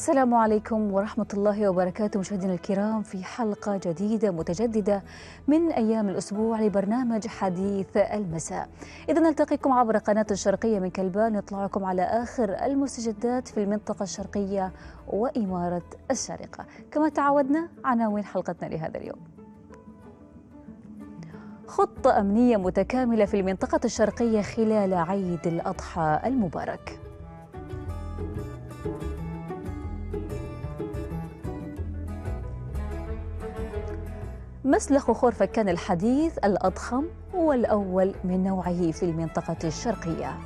السلام عليكم ورحمة الله وبركاته مشاهدينا الكرام في حلقة جديدة متجددة من أيام الأسبوع لبرنامج حديث المساء إذا نلتقيكم عبر قناة الشرقية من كلبان نطلعكم على آخر المستجدات في المنطقة الشرقية وإمارة الشارقة كما تعودنا عناوين حلقتنا لهذا اليوم خطة أمنية متكاملة في المنطقة الشرقية خلال عيد الأضحى المبارك. مسلخ خرفة كان الحديث الأضخم والأول من نوعه في المنطقة الشرقية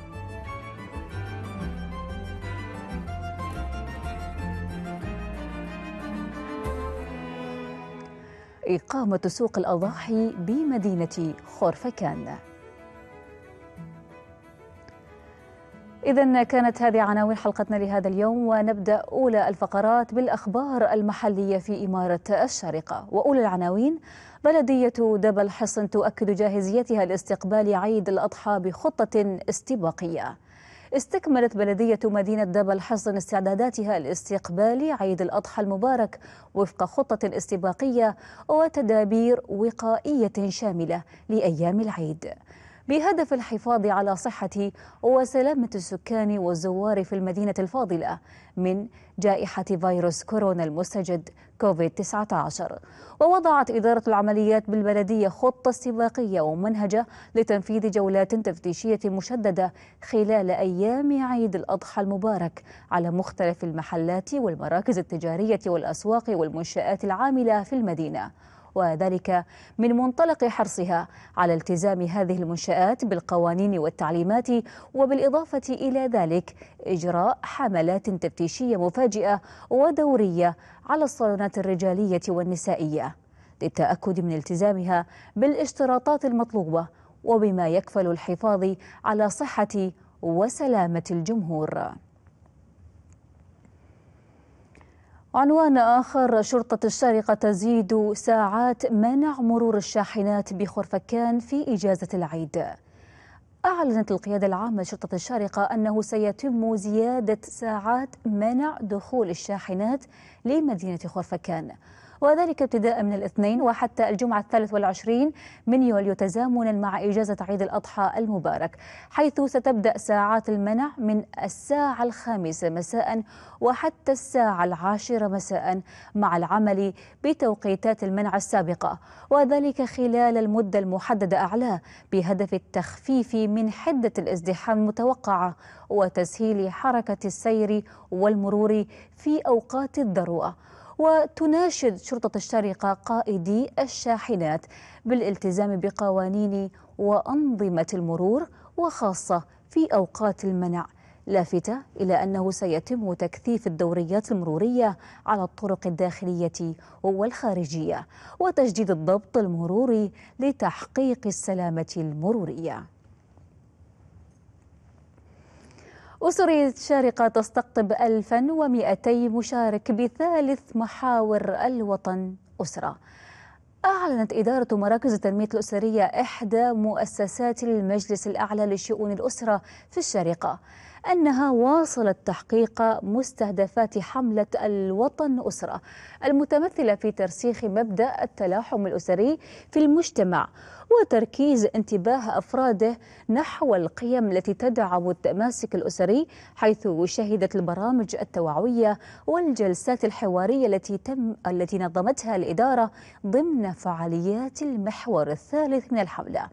إقامة سوق الأضاحي بمدينة خورفكان إذا كانت هذه عناوين حلقتنا لهذا اليوم ونبدأ أولى الفقرات بالأخبار المحلية في إمارة الشارقة وأولى العناوين بلدية دبل حصن تؤكد جاهزيتها لاستقبال عيد الأضحى بخطة استباقية استكملت بلدية مدينة دبل حصن استعداداتها لاستقبال عيد الأضحى المبارك وفق خطة استباقية وتدابير وقائية شاملة لأيام العيد بهدف الحفاظ على صحة وسلامة السكان والزوار في المدينة الفاضلة من جائحة فيروس كورونا المستجد كوفيد-19 ووضعت إدارة العمليات بالبلدية خطة استباقية ومنهجة لتنفيذ جولات تفتيشية مشددة خلال أيام عيد الأضحى المبارك على مختلف المحلات والمراكز التجارية والأسواق والمنشآت العاملة في المدينة وذلك من منطلق حرصها على التزام هذه المنشآت بالقوانين والتعليمات وبالإضافة إلى ذلك إجراء حملات تفتيشية مفاجئة ودورية على الصالونات الرجالية والنسائية للتأكد من التزامها بالاشتراطات المطلوبة وبما يكفل الحفاظ على صحة وسلامة الجمهور عنوان آخر شرطة الشارقة تزيد ساعات منع مرور الشاحنات بخرفكان في إجازة العيد أعلنت القيادة العامة لشرطة الشارقة أنه سيتم زيادة ساعات منع دخول الشاحنات لمدينة خرفكان وذلك ابتداء من الاثنين وحتى الجمعة الثالث والعشرين من يوليو تزامنا مع إجازة عيد الأضحى المبارك حيث ستبدأ ساعات المنع من الساعة الخامسة مساء وحتى الساعة العاشرة مساء مع العمل بتوقيتات المنع السابقة وذلك خلال المدة المحددة أعلاه بهدف التخفيف من حدة الازدحام المتوقعة وتسهيل حركة السير والمرور في أوقات الذروة وتناشد شرطة الشارقة قائدي الشاحنات بالالتزام بقوانين وأنظمة المرور وخاصة في أوقات المنع لافتة إلى أنه سيتم تكثيف الدوريات المرورية على الطرق الداخلية والخارجية وتجديد الضبط المروري لتحقيق السلامة المرورية أسرية شارقة تستقطب 1200 مشارك بثالث محاور الوطن أسرة أعلنت إدارة مراكز التنمية الأسرية إحدى مؤسسات المجلس الأعلى لشؤون الأسرة في الشارقة أنها واصلت تحقيق مستهدفات حملة الوطن أسرة المتمثلة في ترسيخ مبدأ التلاحم الأسري في المجتمع وتركيز انتباه أفراده نحو القيم التي تدعم التماسك الأسري حيث شهدت البرامج التوعوية والجلسات الحوارية التي تم التي نظمتها الإدارة ضمن فعاليات المحور الثالث من الحملة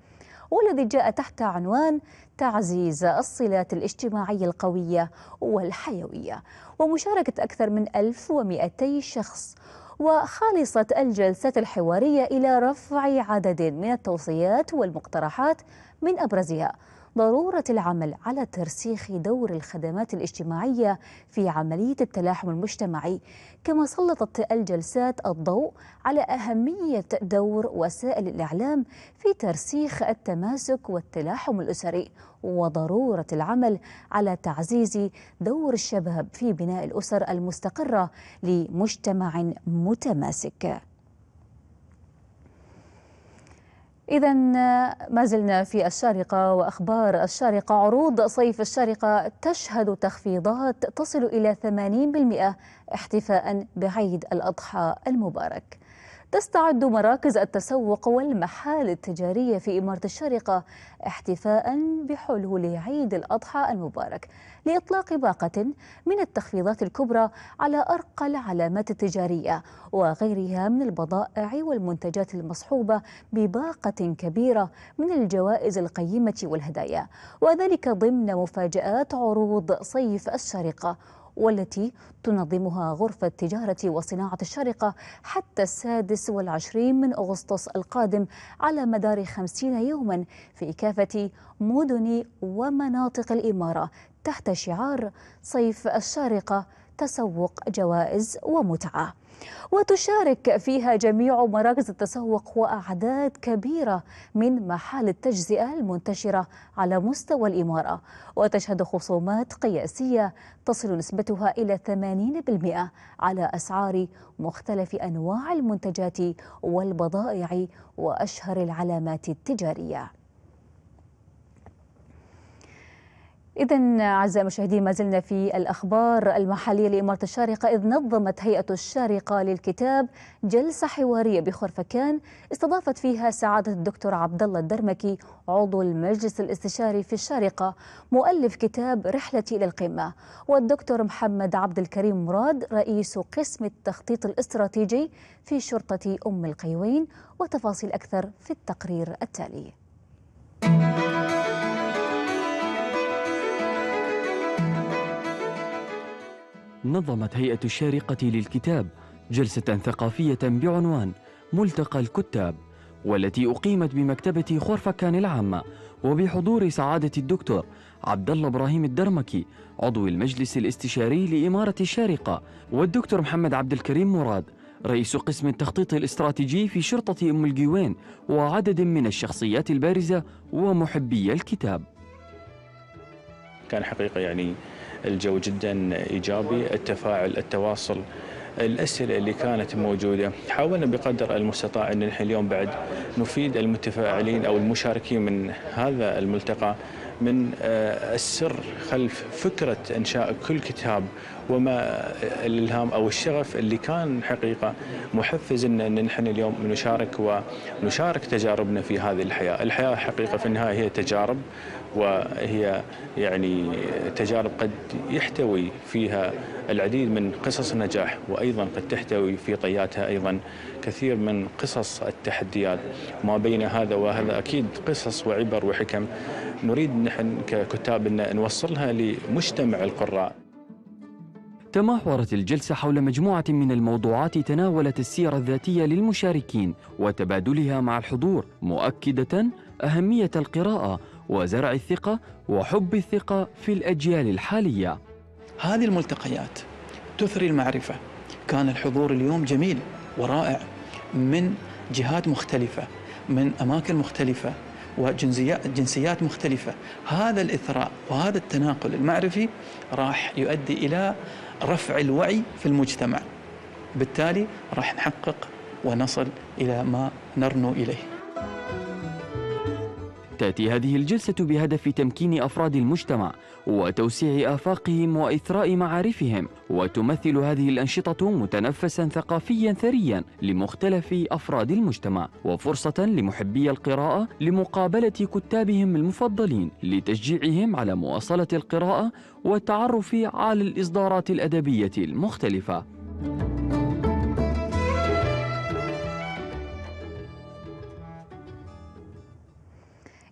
والذي جاء تحت عنوان تعزيز الصلات الاجتماعية القوية والحيوية ومشاركة أكثر من 1200 شخص وخالصت الجلسات الحوارية إلى رفع عدد من التوصيات والمقترحات من أبرزها ضروره العمل على ترسيخ دور الخدمات الاجتماعيه في عمليه التلاحم المجتمعي كما سلطت الجلسات الضوء على اهميه دور وسائل الاعلام في ترسيخ التماسك والتلاحم الاسري وضروره العمل على تعزيز دور الشباب في بناء الاسر المستقره لمجتمع متماسك إذا ما زلنا في الشارقة وأخبار الشارقة عروض صيف الشارقة تشهد تخفيضات تصل إلى 80% احتفاء بعيد الأضحى المبارك تستعد مراكز التسوق والمحال التجارية في إمارة الشارقة احتفاء بحلول عيد الأضحى المبارك لإطلاق باقة من التخفيضات الكبرى على أرقى العلامات التجارية وغيرها من البضائع والمنتجات المصحوبة بباقة كبيرة من الجوائز القيمة والهدايا وذلك ضمن مفاجآت عروض صيف الشارقة والتي تنظمها غرفة تجارة وصناعة الشارقة حتى السادس والعشرين من أغسطس القادم على مدار خمسين يوما في كافة مدن ومناطق الإمارة تحت شعار صيف الشارقة تسوق جوائز ومتعه وتشارك فيها جميع مراكز التسوق واعداد كبيره من محال التجزئه المنتشره على مستوى الاماره وتشهد خصومات قياسيه تصل نسبتها الى 80% على اسعار مختلف انواع المنتجات والبضائع واشهر العلامات التجاريه إذا أعزائي المشاهدين ما زلنا في الأخبار المحلية لإمارة الشارقة إذ نظمت هيئة الشارقة للكتاب جلسة حوارية بخرفكان استضافت فيها سعادة الدكتور عبد الله الدرمكي عضو المجلس الاستشاري في الشارقة مؤلف كتاب رحلتي إلى القمة والدكتور محمد عبد الكريم مراد رئيس قسم التخطيط الاستراتيجي في شرطة أم القيوين وتفاصيل أكثر في التقرير التالي نظمت هيئة الشارقة للكتاب جلسة ثقافية بعنوان ملتقى الكتاب والتي أقيمت بمكتبة خورفكان العامة وبحضور سعادة الدكتور عبد الله إبراهيم الدرمكي عضو المجلس الاستشاري لإمارة الشارقة والدكتور محمد عبد الكريم مراد رئيس قسم التخطيط الاستراتيجي في شرطة أم الجيوان وعدد من الشخصيات البارزة ومحبي الكتاب كان حقيقة يعني الجو جدا إيجابي التفاعل التواصل الأسئلة اللي كانت موجودة حاولنا بقدر المستطاع أن نحن اليوم بعد نفيد المتفاعلين أو المشاركين من هذا الملتقى من آه، السر خلف فكرة إنشاء كل كتاب وما آه، الإلهام أو الشغف اللي كان حقيقة محفز أن نحن اليوم نشارك ونشارك تجاربنا في هذه الحياة الحياة حقيقة في النهاية هي تجارب وهي يعني تجارب قد يحتوي فيها العديد من قصص النجاح وأيضا قد تحتوي في طياتها أيضا كثير من قصص التحديات ما بين هذا وهذا أكيد قصص وعبر وحكم نريد نحن ككتاب أن نوصلها لمجتمع القراء تمحورت الجلسة حول مجموعة من الموضوعات تناولت السيرة الذاتية للمشاركين وتبادلها مع الحضور مؤكدة أهمية القراءة وزرع الثقة وحب الثقة في الأجيال الحالية هذه الملتقيات تثري المعرفة كان الحضور اليوم جميل ورائع من جهات مختلفة من أماكن مختلفة وجنسيات مختلفة هذا الإثراء وهذا التناقل المعرفي راح يؤدي إلى رفع الوعي في المجتمع بالتالي راح نحقق ونصل إلى ما نرنو إليه تأتي هذه الجلسة بهدف تمكين أفراد المجتمع وتوسيع آفاقهم وإثراء معارفهم وتمثل هذه الأنشطة متنفسا ثقافيا ثريا لمختلف أفراد المجتمع وفرصة لمحبي القراءة لمقابلة كتابهم المفضلين لتشجيعهم على مواصلة القراءة والتعرف على الإصدارات الأدبية المختلفة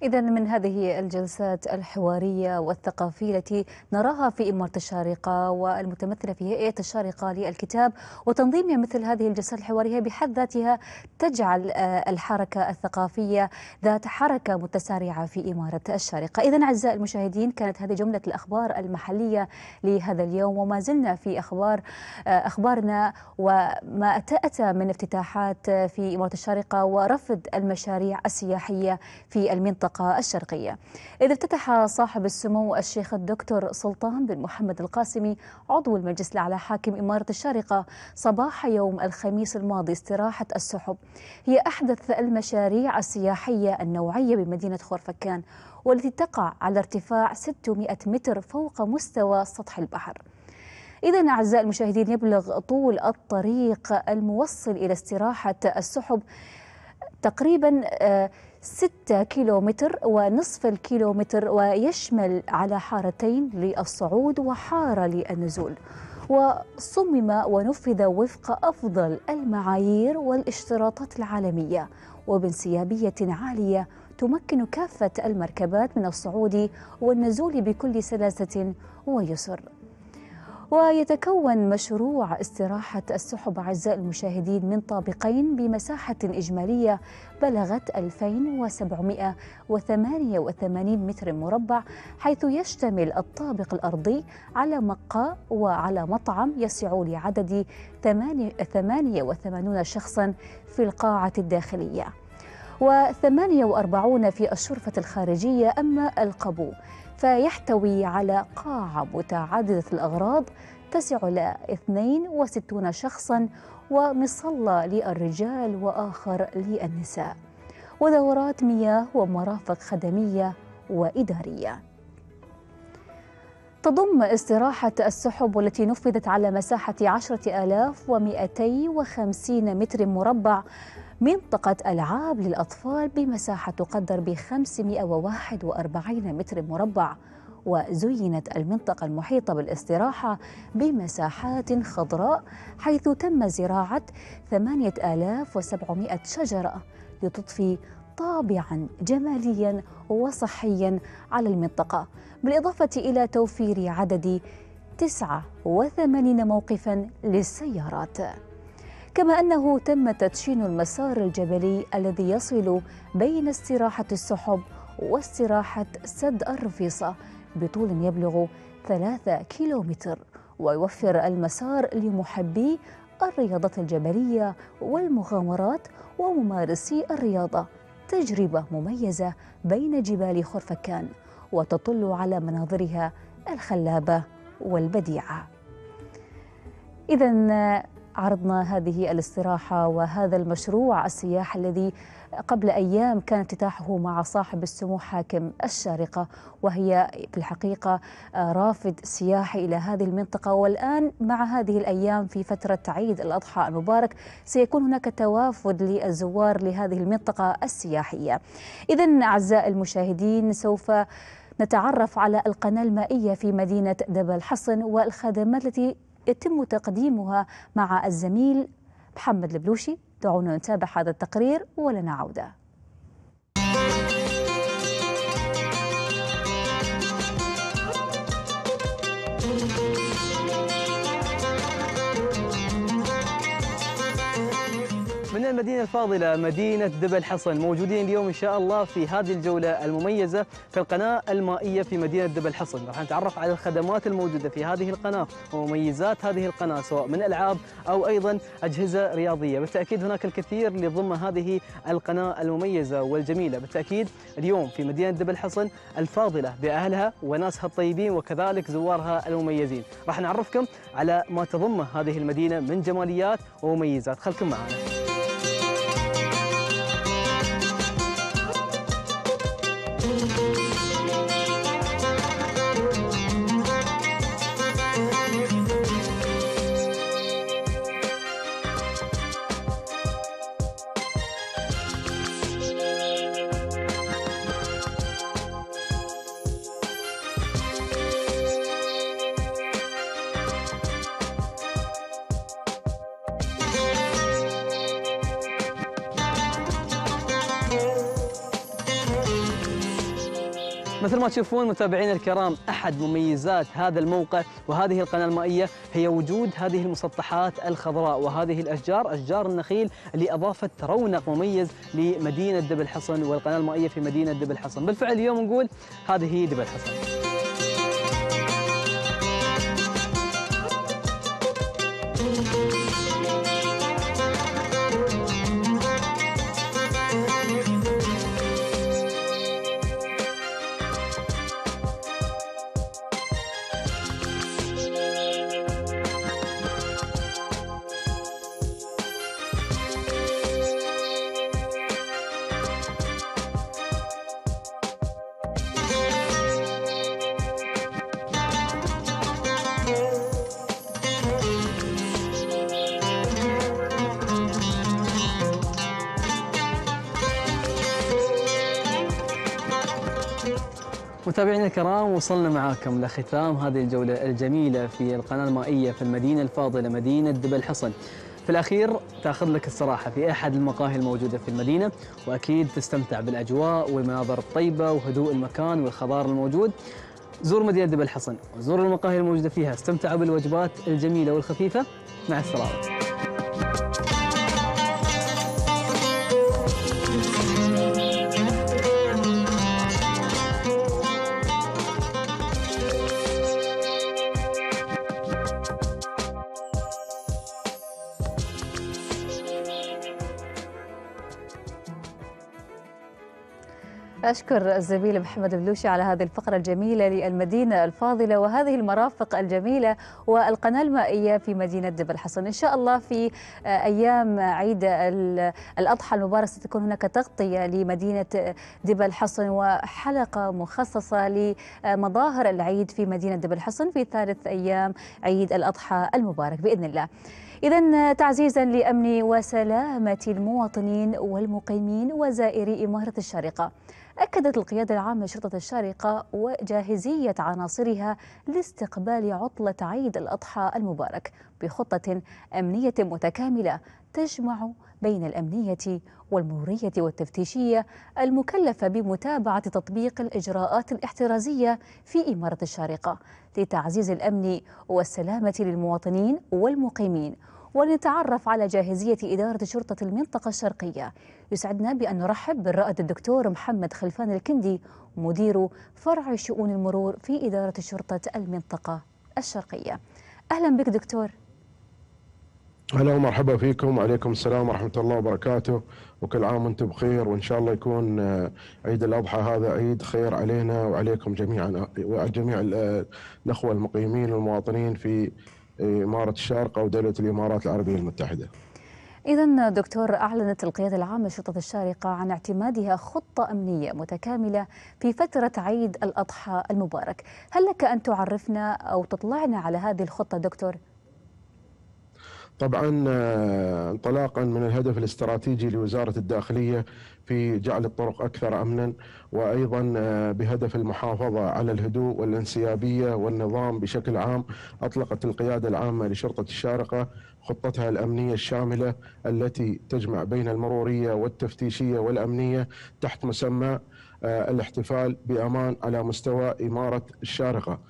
إذا من هذه الجلسات الحوارية والثقافية التي نراها في إمارة الشارقة والمتمثلة في هيئة الشارقة للكتاب وتنظيم مثل هذه الجلسات الحوارية بحد ذاتها تجعل آه، الحركة الثقافية ذات حركة متسارعة في إمارة الشارقة إذا أعزائي المشاهدين كانت هذه جملة الأخبار المحلية لهذا اليوم وما زلنا في أخبار آه، أخبارنا وما أتى من افتتاحات آه، في إمارة الشارقة ورفض المشاريع السياحية في المنطقة المنطقة الشرقية إذ افتتح صاحب السمو الشيخ الدكتور سلطان بن محمد القاسمي عضو المجلس الأعلى حاكم إمارة الشارقة صباح يوم الخميس الماضي استراحة السحب هي أحدث المشاريع السياحية النوعية بمدينة خورفكان والتي تقع على ارتفاع 600 متر فوق مستوى سطح البحر إذا أعزائي المشاهدين يبلغ طول الطريق الموصل إلى استراحة السحب تقريبا آه، 6 كيلومتر ونصف الكيلومتر ويشمل على حارتين للصعود وحارة للنزول وصمم ونفذ وفق أفضل المعايير والاشتراطات العالمية وبانسيابية عالية تمكن كافة المركبات من الصعود والنزول بكل سلاسة ويسر ويتكون مشروع استراحة السحب أعزائي المشاهدين من طابقين بمساحة إجمالية بلغت 2788 متر مربع حيث يشتمل الطابق الأرضي على مقهى وعلى مطعم يسع لعدد 88 شخصا في القاعة الداخلية و48 في الشرفة الخارجية أما القبو فيحتوي على قاعة متعددة الأغراض تسع ل 62 شخصا ومصلى للرجال وآخر للنساء ودورات مياه ومرافق خدمية وإدارية تضم استراحة السحب والتي نفذت على مساحة 10,250 متر مربع منطقة ألعاب للأطفال بمساحة تقدر ب 541 متر مربع وزينت المنطقة المحيطة بالاستراحة بمساحات خضراء حيث تم زراعة 8700 شجرة لتضفي طابعا جماليا وصحيا على المنطقة بالإضافة إلى توفير عدد 89 موقفا للسيارات كما أنه تم تدشين المسار الجبلي الذي يصل بين استراحة السحب واستراحة سد الرفيصة بطول يبلغ 3 كيلومتر ويوفر المسار لمحبي الرياضة الجبلية والمغامرات وممارسي الرياضة تجربة مميزة بين جبال خرفكان وتطل على مناظرها الخلابة والبديعة إذا عرضنا هذه الاستراحة وهذا المشروع السياح الذي قبل أيام كان افتتاحه مع صاحب السمو حاكم الشارقة وهي في الحقيقة آه، رافد سياحي إلى هذه المنطقة والآن مع هذه الأيام في فترة عيد الأضحى المبارك سيكون هناك توافد للزوار لهذه المنطقة السياحية إذا أعزائي المشاهدين سوف نتعرف على القناة المائية في مدينة دبل حصن والخدمات التي يتم تقديمها مع الزميل محمد البلوشي دعونا نتابع هذا التقرير ولنا عوده من المدينة الفاضلة مدينة دبل حصن موجودين اليوم إن شاء الله في هذه الجولة المميزة في القناة المائية في مدينة دبل حصن راح نتعرف على الخدمات الموجودة في هذه القناة ومميزات هذه القناة سواء من ألعاب أو أيضا أجهزة رياضية بالتأكيد هناك الكثير لضم هذه القناة المميزة والجميلة بالتأكيد اليوم في مدينة دبل حصن الفاضلة بأهلها وناسها الطيبين وكذلك زوارها المميزين راح نعرفكم على ما تضمه هذه المدينة من جماليات ومميزات خلكم معنا ما تشوفون متابعينا الكرام أحد مميزات هذا الموقع وهذه القناة المائية هي وجود هذه المسطحات الخضراء وهذه الأشجار أشجار النخيل اللي اضافت رونق مميز لمدينة دبل حصن والقناة المائية في مدينة دبل حصن بالفعل اليوم نقول هذه دبل حصن متابعينا الكرام وصلنا معاكم لختام هذه الجولة الجميلة في القناة المائية في المدينة الفاضلة مدينة دبل حصن في الأخير تأخذ لك الصراحة في أحد المقاهي الموجودة في المدينة وأكيد تستمتع بالأجواء والمناظر الطيبة وهدوء المكان والخضار الموجود زور مدينة دبل حصن وزوروا المقاهي الموجودة فيها استمتعوا بالوجبات الجميلة والخفيفة مع السلامة أشكر الزميل محمد بلوشي على هذه الفقرة الجميلة للمدينة الفاضلة وهذه المرافق الجميلة والقناة المائية في مدينة جبل الحصن إن شاء الله في أيام عيد الأضحى المبارك ستكون هناك تغطية لمدينة جبل الحصن وحلقة مخصصة لمظاهر العيد في مدينة جبل الحصن في ثالث أيام عيد الأضحى المبارك بإذن الله إذا تعزيزا لأمن وسلامة المواطنين والمقيمين وزائري إمارة الشارقة أكدت القيادة العامة لشرطة الشارقة وجاهزية عناصرها لاستقبال عطلة عيد الأضحى المبارك بخطة أمنية متكاملة تجمع بين الأمنية والمرورية والتفتيشية المكلفة بمتابعة تطبيق الإجراءات الاحترازية في إمارة الشارقة لتعزيز الأمن والسلامة للمواطنين والمقيمين ولنتعرف على جاهزية إدارة شرطة المنطقة الشرقية يسعدنا بأن نرحب بالرائد الدكتور محمد خلفان الكندي مدير فرع شؤون المرور في إدارة شرطة المنطقة الشرقية أهلا بك دكتور أهلا ومرحبا فيكم وعليكم السلام ورحمة الله وبركاته وكل عام وانتم بخير وإن شاء الله يكون آه، عيد الأضحى هذا عيد خير علينا وعليكم جميعا وعلى جميع آه، الأخوة المقيمين والمواطنين في إمارة الشارقة ودولة الإمارات العربية المتحدة إذا دكتور أعلنت القيادة العامة لشرطة الشارقة عن اعتمادها خطة أمنية متكاملة في فترة عيد الأضحى المبارك هل لك أن تعرفنا أو تطلعنا على هذه الخطة دكتور؟ طبعا آه، انطلاقا من الهدف الاستراتيجي لوزاره الداخليه في جعل الطرق اكثر امنا وايضا آه، بهدف المحافظه على الهدوء والانسيابيه والنظام بشكل عام اطلقت القياده العامه لشرطه الشارقه خطتها الامنيه الشامله التي تجمع بين المروريه والتفتيشيه والامنيه تحت مسمى آه، الاحتفال بامان على مستوى اماره الشارقه.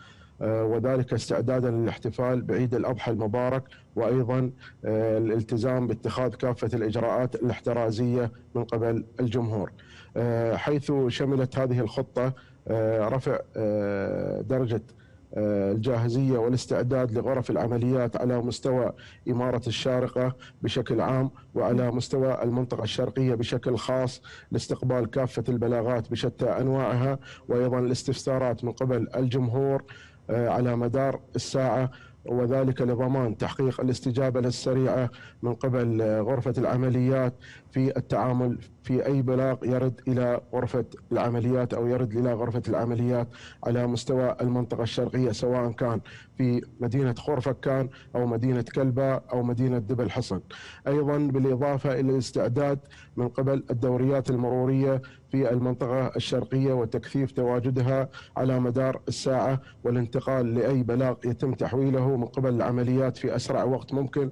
آه، وذلك استعدادا للاحتفال بعيد الاضحى المبارك وايضا آه، الالتزام باتخاذ كافه الاجراءات الاحترازيه من قبل الجمهور. آه، حيث شملت هذه الخطه رفع درجه الجاهزيه والاستعداد لغرف العمليات على مستوى اماره الشارقه بشكل عام وعلى مستوى المنطقه الشرقيه بشكل خاص لاستقبال كافه البلاغات بشتى انواعها وايضا الاستفسارات من قبل الجمهور آه، على مدار الساعه وذلك لضمان تحقيق الاستجابه السريعه من قبل غرفه العمليات في التعامل في اي بلاغ يرد الى غرفه العمليات او يرد الى غرفه العمليات على مستوى المنطقه الشرقيه سواء كان في مدينه خورفكان او مدينه كلبه او مدينه دبل حصن. ايضا بالاضافه الى الاستعداد من قبل الدوريات المروريه في المنطقه الشرقيه وتكثيف تواجدها على مدار الساعه والانتقال لاي بلاغ يتم تحويله من قبل العمليات في اسرع وقت ممكن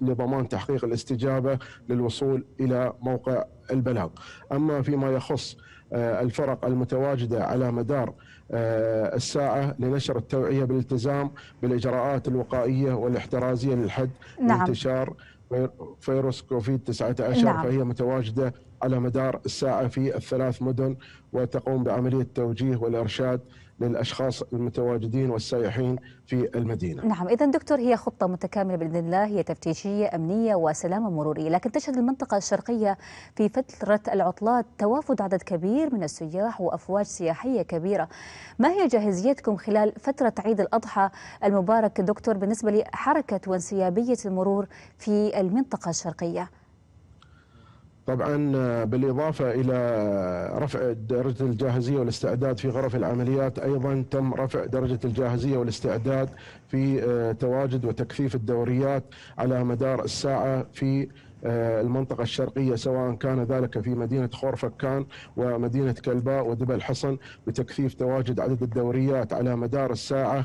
لضمان تحقيق الاستجابه للوصول الى موقع البلاغ. اما فيما يخص آه، الفرق المتواجده على مدار آه، الساعه لنشر التوعيه بالالتزام بالاجراءات الوقائيه والاحترازيه للحد نعم. انتشار فيروس كوفيد 19 نعم. فهي متواجده على مدار الساعه في الثلاث مدن وتقوم بعمليه التوجيه والارشاد للاشخاص المتواجدين والسائحين في المدينه. نعم، اذا دكتور هي خطه متكامله باذن الله هي تفتيشيه، امنيه وسلامه مروريه، لكن تشهد المنطقه الشرقيه في فتره العطلات توافد عدد كبير من السياح وافواج سياحيه كبيره. ما هي جاهزيتكم خلال فتره عيد الاضحى المبارك دكتور بالنسبه لحركه وانسيابيه المرور في المنطقه الشرقيه؟ طبعا آه، بالاضافه الى رفع درجه الجاهزيه والاستعداد في غرف العمليات ايضا تم رفع درجه الجاهزيه والاستعداد في آه، تواجد وتكثيف الدوريات على مدار الساعه في آه، المنطقة الشرقية سواء كان ذلك في مدينة خورفكان ومدينة كلباء ودبل حصن بتكثيف تواجد عدد الدوريات على مدار الساعة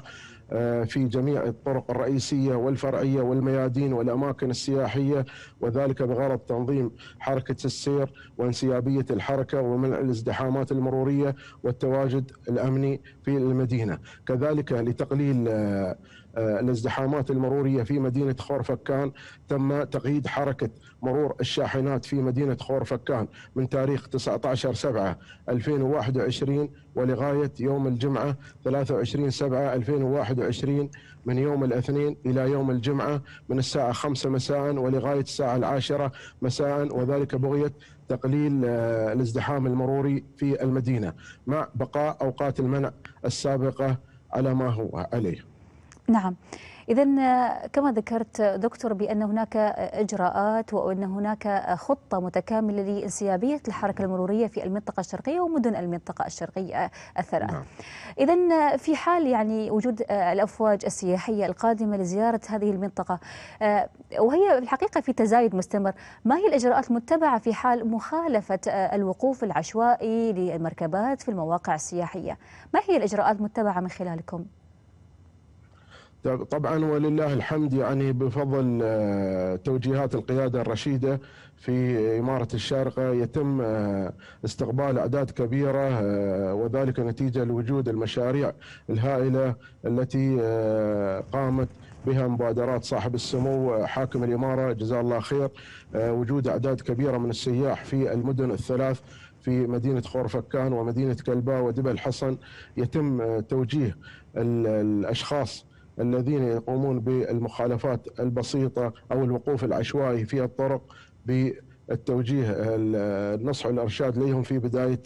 آه، في جميع الطرق الرئيسية والفرعية والميادين والأماكن السياحية وذلك بغرض تنظيم حركة السير وانسيابية الحركة ومنع الازدحامات المرورية والتواجد الأمني في المدينة كذلك لتقليل آه، آه، الازدحامات المرورية في مدينة خورفكان تم تقييد حركة مرور الشاحنات في مدينة خورفكان من تاريخ 19 7 2021 ولغاية يوم الجمعة 23 7 2021 من يوم الاثنين إلى يوم الجمعة من الساعة 5 مساء ولغاية الساعة العاشرة مساء وذلك بغية تقليل آه، الازدحام المروري في المدينة مع بقاء أوقات المنع السابقة على ما هو عليه نعم إذا كما ذكرت دكتور بأن هناك إجراءات وأن هناك خطة متكاملة لانسيابية الحركة المرورية في المنطقة الشرقية ومدن المنطقة الشرقية الثلاث نعم. إذا في حال يعني وجود الأفواج السياحية القادمة لزيارة هذه المنطقة وهي الحقيقة في تزايد مستمر ما هي الإجراءات المتبعة في حال مخالفة الوقوف العشوائي للمركبات في المواقع السياحية ما هي الإجراءات المتبعة من خلالكم؟ طبعا ولله الحمد يعني بفضل آه، توجيهات القيادة الرشيدة في إمارة الشارقة يتم آه، استقبال أعداد كبيرة آه، وذلك نتيجة لوجود المشاريع الهائلة التي قامت بها مبادرات صاحب السمو حاكم الإمارة جزاه الله خير وجود أعداد كبيرة من السياح في المدن الثلاث في مدينة خورفكان ومدينة كلباء ودبل حصن يتم توجيه الأشخاص الذين يقومون بالمخالفات البسيطة أو الوقوف العشوائي في الطرق بالتوجيه النصح والإرشاد لهم في بداية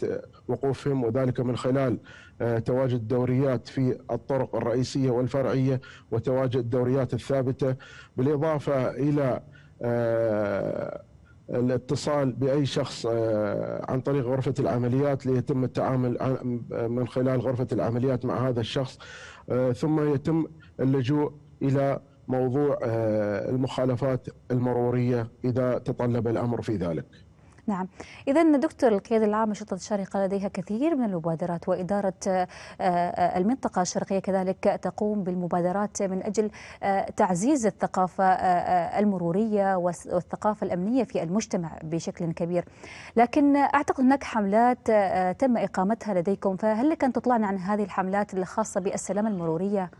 وقوفهم وذلك من خلال آه، تواجد دوريات في الطرق الرئيسية والفرعية وتواجد الدوريات الثابتة بالإضافة إلى آه، الاتصال باي شخص آه، عن طريق غرفه العمليات ليتم التعامل من خلال غرفه العمليات مع هذا الشخص ثم يتم اللجوء الى موضوع آه، المخالفات المروريه اذا تطلب الامر في ذلك. نعم إذا دكتور القيادة العامه شرطه الشارقه لديها كثير من المبادرات وإدارة آه، آه، المنطقة الشرقية كذلك تقوم بالمبادرات من أجل تعزيز الثقافة المرورية والثقافة الأمنية في المجتمع بشكل كبير لكن أعتقد هناك حملات تم إقامتها لديكم فهل لك أن تطلعنا عن هذه الحملات الخاصة بالسلامة المرورية؟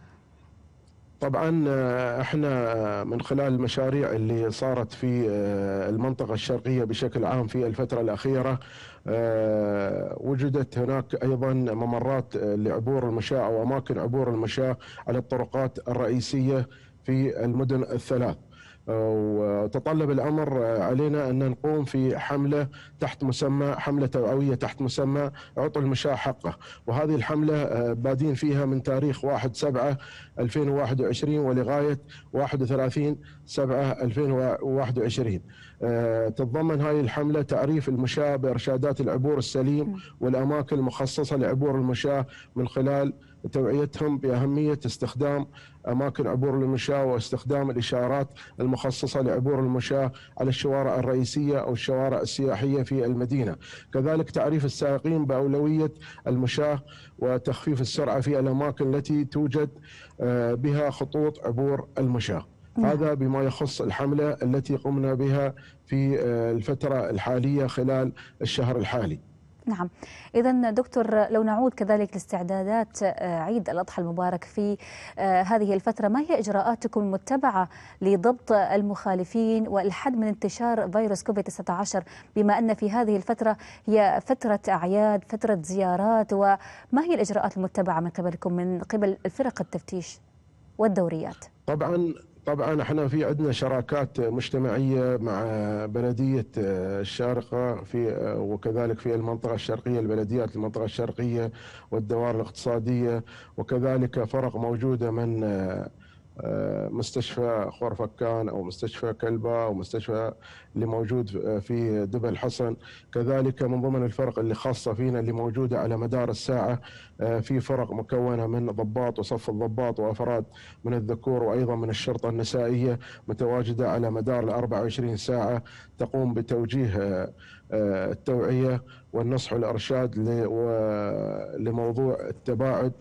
طبعا آه، احنا من خلال المشاريع اللي صارت في آه، المنطقة الشرقية بشكل عام في الفترة الأخيرة آه، وجدت هناك أيضا ممرات لعبور المشاة أو أماكن عبور المشاة على الطرقات الرئيسية في المدن الثلاث وتطلب الامر علينا ان نقوم في حمله تحت مسمى حمله توعويه تحت مسمى عطل المشاة حقه وهذه الحمله آه، بادين فيها من تاريخ 1 7 2021 ولغايه 31 7 2021 آه، تتضمن هذه الحملة تعريف المشاة بإرشادات العبور السليم والأماكن المخصصة لعبور المشاة من خلال توعيتهم بأهمية استخدام أماكن عبور المشاة واستخدام الإشارات المخصصة لعبور المشاة على الشوارع الرئيسية أو الشوارع السياحية في المدينة كذلك تعريف السائقين بأولوية المشاة وتخفيف السرعة في الأماكن التي توجد آه، بها خطوط عبور المشاة هذا نعم. بما يخص الحملة التي قمنا بها في آه، الفترة الحالية خلال الشهر الحالي نعم إذا دكتور لو نعود كذلك لاستعدادات آه، عيد الأضحى المبارك في آه، هذه الفترة ما هي إجراءاتكم المتبعة لضبط المخالفين والحد من انتشار فيروس كوفيد-19 بما أن في هذه الفترة هي فترة أعياد فترة زيارات وما هي الإجراءات المتبعة من قبلكم من قبل فرق التفتيش والدوريات طبعا طبعا احنا في عندنا شراكات مجتمعيه مع بلديه الشارقه في وكذلك في المنطقه الشرقيه البلديات المنطقه الشرقيه والدوائر الاقتصاديه وكذلك فرق موجوده من آه، مستشفى خورفكان او مستشفى كلبه او مستشفى اللي موجود في آه، دبل الحصن كذلك من ضمن الفرق اللي خاصه فينا اللي موجوده على مدار الساعه آه، في فرق مكونه من ضباط وصف الضباط وافراد من الذكور وايضا من الشرطه النسائيه متواجده على مدار ال 24 ساعه تقوم بتوجيه التوعيه والنصح والارشاد لموضوع التباعد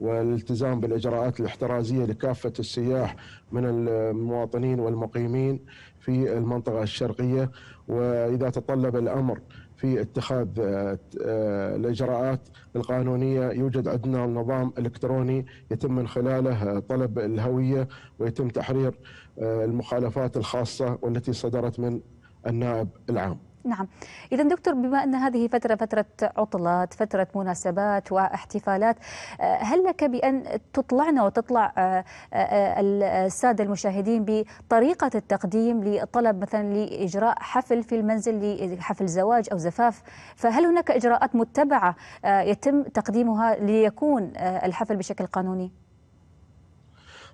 والالتزام بالاجراءات الاحترازيه لكافه السياح من المواطنين والمقيمين في المنطقه الشرقيه واذا تطلب الامر في اتخاذ آه، آه، الاجراءات القانونيه يوجد عندنا نظام الكتروني يتم من خلاله آه، طلب الهويه ويتم تحرير المخالفات الخاصه والتي صدرت من النائب العام نعم إذا دكتور بما أن هذه فترة فترة عطلات فترة مناسبات واحتفالات آه، هل لك بأن تطلعنا وتطلع آه، آه، السادة المشاهدين بطريقة التقديم لطلب مثلا لإجراء حفل في المنزل لحفل زواج أو زفاف فهل هناك إجراءات متبعة يتم تقديمها ليكون الحفل بشكل قانوني؟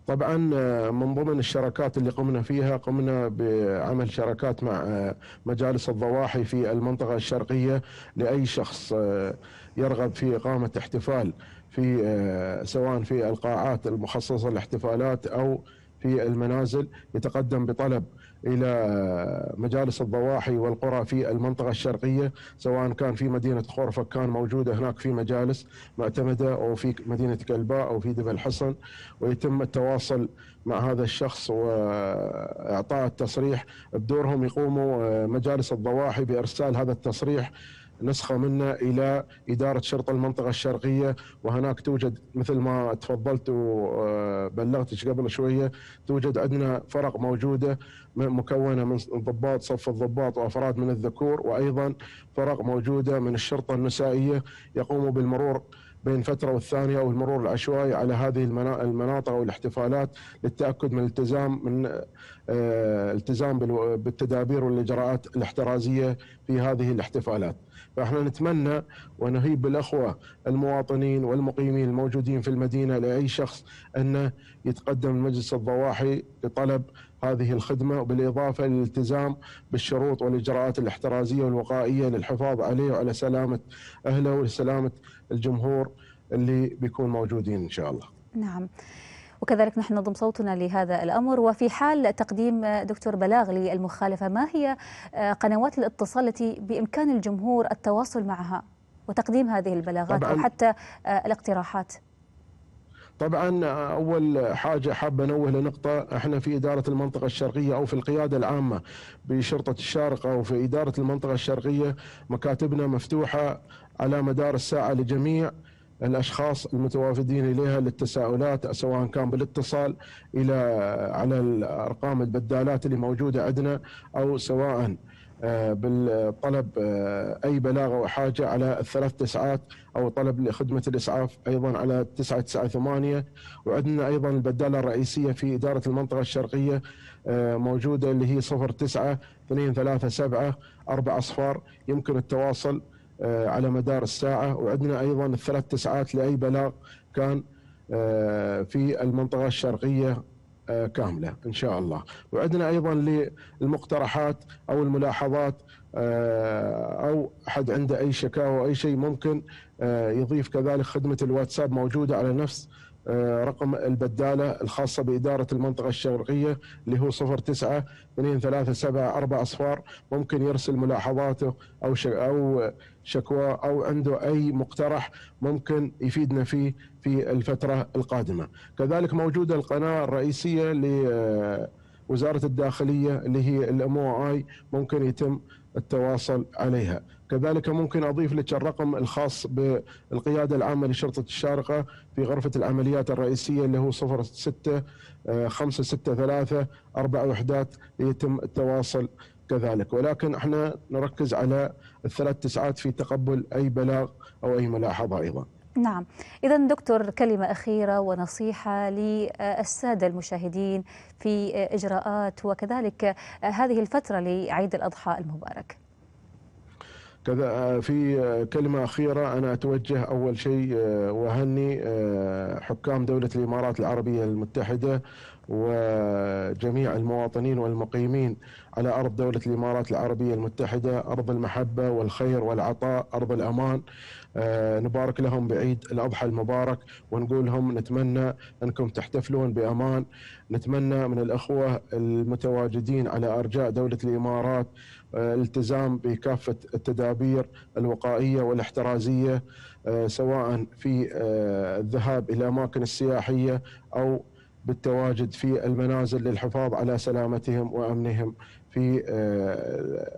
طبعا آه، من ضمن الشراكات اللي قمنا فيها قمنا بعمل شراكات مع آه، مجالس الضواحي في المنطقة الشرقية لأي شخص آه، يرغب في إقامة احتفال في سواء في القاعات المخصصة للاحتفالات أو في المنازل يتقدم بطلب الى مجالس الضواحي والقرى في المنطقه الشرقيه سواء كان في مدينه خورفكان كان موجوده هناك في مجالس معتمده او في مدينه كلباء او في دبل الحصن ويتم التواصل مع هذا الشخص واعطاء التصريح بدورهم يقوموا آه، مجالس الضواحي بارسال هذا التصريح نسخه منه الى اداره شرطه المنطقه الشرقيه وهناك توجد مثل ما تفضلت وبلغتك قبل شويه توجد عندنا فرق موجوده مكونه من ضباط صف الضباط وافراد من الذكور وايضا فرق موجوده من الشرطه النسائيه يقوموا بالمرور بين فتره والثانيه او المرور العشوائي على هذه المناطق او الاحتفالات للتاكد من التزام من آه، التزام بالتدابير والاجراءات الاحترازيه في هذه الاحتفالات. فاحنا نتمنى ونهيب بالاخوه المواطنين والمقيمين الموجودين في المدينه لاي شخص انه يتقدم لمجلس الضواحي لطلب هذه الخدمه وبالاضافه للالتزام بالشروط والاجراءات الاحترازيه والوقائيه للحفاظ عليه وعلى سلامه اهله وسلامه الجمهور اللي بيكون موجودين ان شاء الله. نعم. وكذلك نحن نضم صوتنا لهذا الأمر وفي حال تقديم آه، دكتور بلاغ للمخالفة ما هي آه، قنوات الاتصال التي بإمكان الجمهور التواصل معها وتقديم هذه البلاغات أو حتى آه، الاقتراحات طبعا اول حاجه حاب انوه لنقطه احنا في اداره المنطقه الشرقيه او في القياده العامه بشرطه الشارقه او في اداره المنطقه الشرقيه مكاتبنا مفتوحه على مدار الساعه لجميع الاشخاص المتوافدين اليها للتساؤلات سواء كان بالاتصال الى على ارقام البدالات اللي موجوده عندنا او سواء آه، بالطلب آه، اي بلاغ او حاجه على الثلاث تسعات او طلب لخدمه الاسعاف ايضا على 998 وعندنا ايضا البداله الرئيسيه في اداره المنطقه الشرقيه آه، موجوده اللي هي 09 237 4 اصفار يمكن التواصل آه، على مدار الساعة وعندنا أيضا الثلاث تسعات لأي بلاغ كان آه، في المنطقة الشرقية آه، كاملة إن شاء الله وعندنا أيضا للمقترحات أو الملاحظات أو حد عنده أي شكاوى أو أي شيء ممكن يضيف كذلك خدمة الواتساب موجودة على نفس آه، رقم البدالة الخاصة بإدارة المنطقة الشرقية اللي هو 09 أربعة أصفار ممكن يرسل ملاحظاته أو أو شكوى أو عنده أي مقترح ممكن يفيدنا فيه في الفترة القادمة كذلك موجودة القناة الرئيسية لوزارة الداخلية اللي هي الام اي ممكن يتم التواصل عليها كذلك ممكن أضيف لك الرقم الخاص بالقيادة العامة لشرطة الشارقة في غرفة العمليات الرئيسية اللي هو 06 563 أربع وحدات ليتم التواصل كذلك ولكن احنا نركز على الثلاث تسعات في تقبل أي بلاغ أو أي ملاحظة أيضا نعم إذا دكتور كلمة أخيرة ونصيحة للسادة المشاهدين في إجراءات وكذلك آه، هذه الفترة لعيد الأضحى المبارك كذا آه، في آه، كلمة أخيرة أنا أتوجه أول شيء آه، وأهني حكام دولة الإمارات العربية المتحدة وجميع المواطنين والمقيمين على أرض دولة الإمارات العربية المتحدة أرض المحبة والخير والعطاء أرض الأمان نبارك لهم بعيد الأضحى المبارك ونقول لهم نتمنى أنكم تحتفلون بأمان نتمنى من الأخوة المتواجدين على أرجاء دولة الإمارات الالتزام آه، بكافه التدابير الوقائيه والاحترازيه آه، سواء في آه، الذهاب الى اماكن السياحيه او بالتواجد في المنازل للحفاظ على سلامتهم وامنهم في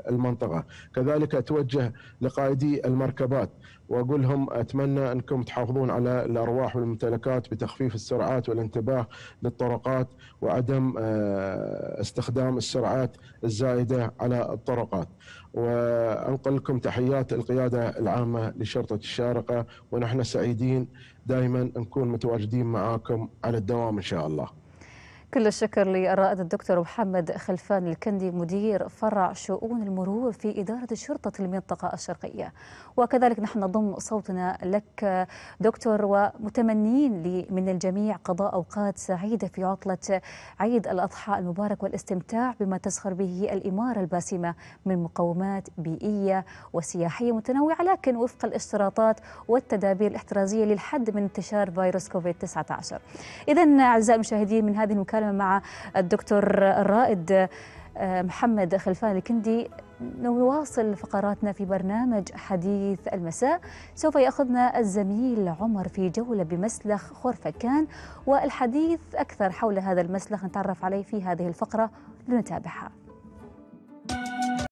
المنطقه، كذلك اتوجه لقائدي المركبات واقول لهم اتمنى انكم تحافظون على الارواح والممتلكات بتخفيف السرعات والانتباه للطرقات وعدم آه، استخدام السرعات الزائده على الطرقات. وانقل لكم تحيات القياده العامه لشرطه الشارقه ونحن سعيدين دائما نكون متواجدين معاكم على الدوام ان شاء الله. كل الشكر للرائد الدكتور محمد خلفان الكندي مدير فرع شؤون المرور في إدارة شرطة المنطقة الشرقية وكذلك نحن نضم صوتنا لك دكتور ومتمنين من الجميع قضاء أوقات سعيدة في عطلة عيد الأضحى المبارك والاستمتاع بما تزخر به الإمارة الباسمة من مقومات بيئية وسياحية متنوعة لكن وفق الاشتراطات والتدابير الاحترازية للحد من انتشار فيروس كوفيد 19 إذا أعزائي المشاهدين من هذه المكالمة المكالمة مع الدكتور الرائد آه، محمد خلفان الكندي نواصل فقراتنا في برنامج حديث المساء سوف يأخذنا الزميل عمر في جولة بمسلخ خرفكان والحديث أكثر حول هذا المسلخ نتعرف عليه في هذه الفقرة لنتابعها